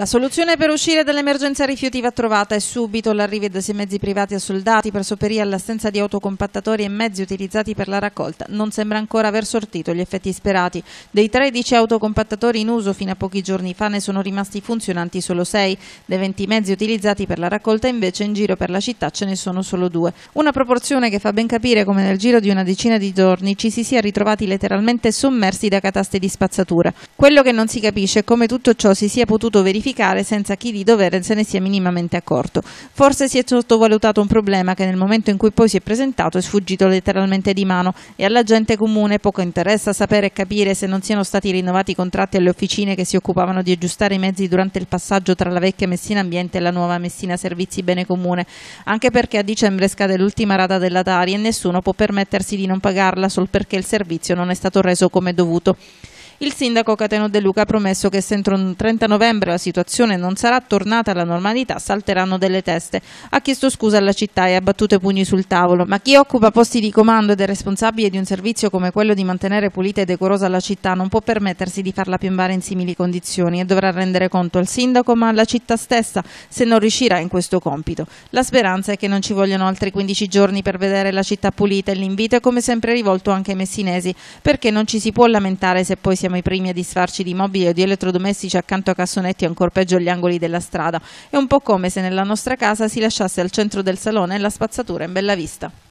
La soluzione per uscire dall'emergenza rifiuti va trovata e subito l'arrivo sei mezzi privati a soldati per sopperire all'assenza di autocompattatori e mezzi utilizzati per la raccolta non sembra ancora aver sortito gli effetti sperati. Dei 13 autocompattatori in uso fino a pochi giorni fa ne sono rimasti funzionanti solo 6, dei 20 mezzi utilizzati per la raccolta invece in giro per la città ce ne sono solo 2. Una proporzione che fa ben capire come nel giro di una decina di giorni ci si sia ritrovati letteralmente sommersi da cataste di spazzatura. Quello che non si capisce è come tutto ciò si sia potuto verificare verificare senza chi di dovere se ne sia minimamente accorto. Forse si è sottovalutato un problema che nel momento in cui poi si è presentato è sfuggito letteralmente di mano e alla gente comune poco interessa sapere e capire se non siano stati rinnovati i contratti alle officine che si occupavano di aggiustare i mezzi durante il passaggio tra la vecchia Messina Ambiente e la nuova Messina Servizi Bene Comune, anche perché a dicembre scade l'ultima rata della Tari e nessuno può permettersi di non pagarla solo perché il servizio non è stato reso come dovuto. Il sindaco Cateno De Luca ha promesso che se entro il 30 novembre la situazione non sarà tornata alla normalità salteranno delle teste. Ha chiesto scusa alla città e ha battuto i pugni sul tavolo, ma chi occupa posti di comando ed è responsabile di un servizio come quello di mantenere pulita e decorosa la città non può permettersi di farla piombare in simili condizioni e dovrà rendere conto al sindaco ma alla città stessa se non riuscirà in questo compito. La speranza è che non ci vogliono altri 15 giorni per vedere la città pulita e l'invito è come sempre rivolto anche ai messinesi perché non ci si può lamentare se poi siamo siamo i primi a disfarci di mobili o di elettrodomestici accanto a cassonetti e ancor peggio agli angoli della strada. È un po' come se nella nostra casa si lasciasse al centro del salone la spazzatura in bella vista.